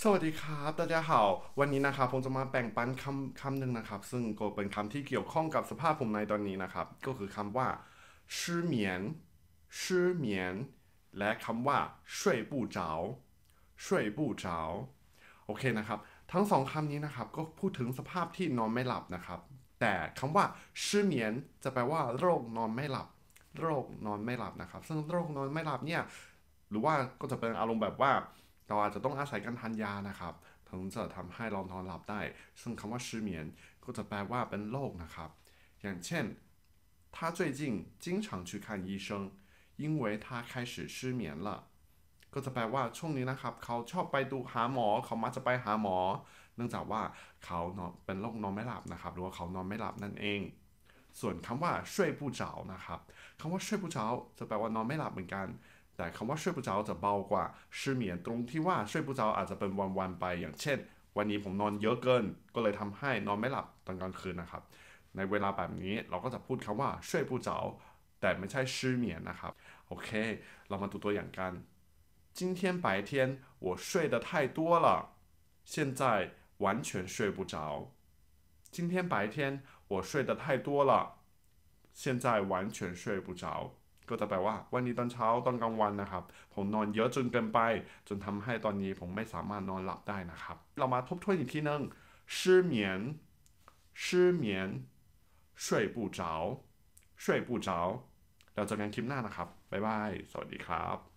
สวัสดีครับตาเจ้าข่าววันนี้นะครับผมจะมาแบ่งปันคำคำหนึ่งนะครับ ซึ่งก็เป็นคำที่เกี่ยวข้องกับสภาพผมในตอนนี้นะครับก็คือคำว่าชื่อเหมียนชื่อเหมียนและคำว่า睡不着ยปู่เจ้ายปู่เจ้าโอเคนะครับ ทั้งสองคำนี้นะครับ ก็พูดถึงสภาพที่นอนไม่หลับนะครับ แต่คำว่าชื่อเหมียนจะแปลว่า โรคนอนไม่หลับ โรคนอนไม่หลับนะครับ ซึ่งโรคนอนไม่หลับเนี่ยหรือว่าก็จะเป็นอารมณ์แบบว่าเราอาจจะต้องอาศัยการทานยานะครับ ถึงจะทำให้เรานอนหลับได้ ซึ่งคำว่า失眠ก็จะแปลว่าเป็นโรคนะครับ อย่างเช่น他最近经常去看医生因为他开始失眠了ก็จะแปลว่าช่วงนี้นะครับ เขาชอบไปดูหาหมอ เขามักจะไปหาหมอ เนื่องจากว่าเขาเป็นโรคนอนไม่หลับนะครับหรือว่าเขานอนไม่หลับนั่นเอง ส่วนคำว่าช่วยผู้เจ้านะครับคำว่าช่วยผู้เจ้าจะแปลว่านอนไม่หลับเหมือนกันแต่คำว่าช่วยผู้เจ้าจะเบากว่าชื่เหมียนตรงที่ว่าช่วยผู้เจ้าอาจจะเป็นวันๆไปอย่างเช่นวันนี้ผมนอนเยอะเกินก็เลยทำให้นอนไม่หลับตอนกลางคืนนะครับในเวลาแบบนี้เราก็จะพูดคำว่าช่วยผู้เจ้าแต่ไม่ใช่ชื่เหมียนนะครับโอเคเรามาดูตัวอย่างกัน今天白天我睡得太多了现在完全睡不着今天白天我睡得太多了现在完全睡不着ก็จะแปลว่าวันนี้ตอนเช้า ตอนกลางวันนะครับ ผมนอนเยอะจนเกินไป จนทำให้ตอนนี้ผมไม่สามารถนอนหลับได้นะครับ เรามาทบทวนอีกทีนึง่หนึ่งเหียนช่วยปู้วเราเจอกันคลิปหน้านะครับบ๊ายบายสวัสดีครับ